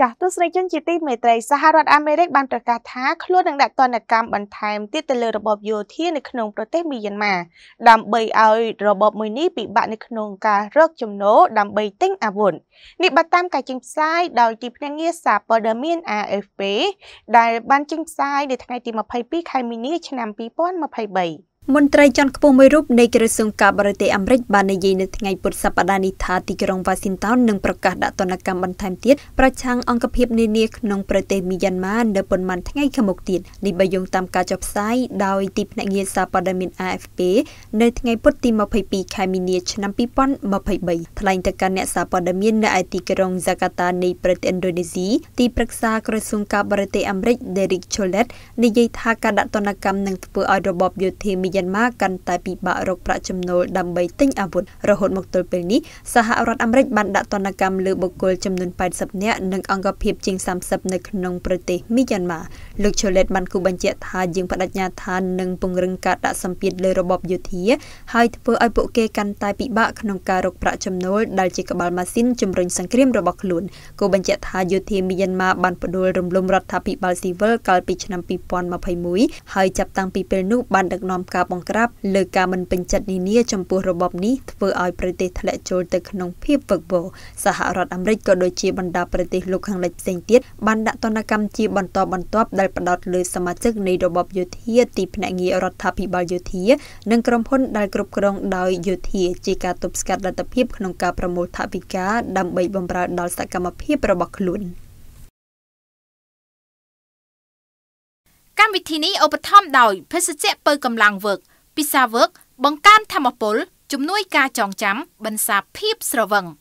ចាស់ទស្សនិកជនជាទីមេត្រីសហរដ្ឋអាមេរិកបានប្រកាសថាខ្លួននឹងដាក់ទណ្ឌកម្មបន្ថែមទៀតទៅលើរបបយោធានៅក្នុងប្រទេសមីយ៉ាន់ម៉ាដើម្បីឲ្យរបបមួយនេះពិបាកនៅក្នុងការរកចំណូលដើម្បីទិញអាវុធនេះបើតាមការចេញផ្សាយដោយទីភ្នាក់ងារសារព័ត៌មាន AFP ដែលបានចេញផ្សាយនៅថ្ងៃទី22ខែមីនាឆ្នាំ2023មន្ត្រីជាន់ខ្ពស់មួយរូបនៃក្រសួងការបរទេសអាមេរិកបាននិយាយនៅថ្ងៃពុធសប្តាហ៍នេះថាទីក្រុង Washington នឹងប្រកាសដាក់ទណ្ឌកម្មបន្ថែមទៀតប្រឆាំងអង្គភាពនានាក្នុងប្រទេសមីយ៉ាន់ម៉ានៅប៉ុន្មានថ្ងៃខាងមុខទៀតនេះបើយោងតាមការចុះផ្សាយដោយទីភ្នាក់ងារសារព័ត៌មាន AFP នៅថ្ងៃពុធទី22ខែមីនាឆ្នាំ2023ថ្លែងទៅកាន់អ្នកសារព័ត៌មាននៅឯទីក្រុង Jakarta នៃប្រទេសឥណ្ឌូនេស៊ីទីប្រឹក្សាក្រសួងការបរទេសអាមេរិក Derek Chollet និយាយថាការដាក់ទណ្ឌកម្មនឹងធ្វើឲ្យរបបយោធាមីយ៉ាន់ម៉ាកាន់តែពិបាករកប្រាក់ចំណូលដើម្បីទិញអាវុធរហូតមកទល់ពេលនេះសហរដ្ឋអាមេរិកបានដាក់ទណ្ឌកម្មលើបុគ្គលចំនួន80នាក់និងអង្គភាពជាង30នៅក្នុងប្រទេសមីយ៉ាន់ម៉ាលោកឈូលេតបានគូបញ្ជាក់ថាយើងបដិញ្ញាថានឹងពង្រឹងការដាក់សម្ពាធលើរបបយោធាហើយធ្វើឲ្យពួកគេកាន់តែពិបាកក្នុងការរកប្រាក់ចំណូលដែលជាក្បាលម៉ាស៊ីនជំរុញសង្គ្រាមរបស់ខ្លួនគូបញ្ជាក់ថាយោធាមីយ៉ាន់ម៉ាបានផ្ដួលរំលំរដ្ឋាភិបាលស៊ីវិលកាលពីឆ្នាំ2021ហើយចាប់តាំងពីពេលនោះបានដឹកនាំការការបង្ក្រាបលើការមិនពេញចិត្តនានាចំពោះរបបនេះធ្វើឲ្យប្រទេសធ្លាក់ចូលទៅក្នុងភាពវឹកវរសហរដ្ឋអាមេរិកក៏ដូចជាបណ្ដាប្រទេសលោកខាងលិចផ្សេងទៀតបានដាក់ទណ្ឌកម្មជាបន្តបន្ទាប់ដែលផ្ដោតលើសមាជិកនៃរបបយោធាទីភ្នាក់ងាររដ្ឋាភិបាលយោធានិងក្រុមហ៊ុនដែលគ្រប់គ្រងដោយយោធាជាការទប់ស្កាត់លទ្ធភាពក្នុងការប្រមូលថវិកា ដើម្បីបម្រើដល់សកម្មភាពរបស់ខ្លួន។វិធីនេះឧបត្ថម្ភដោយភេសជ្ជៈពៅកម្លាំងវើកពិសាវើកបង្កើនធមពលជំនួយការចងចាំបន្សាភាពស្រវឹង។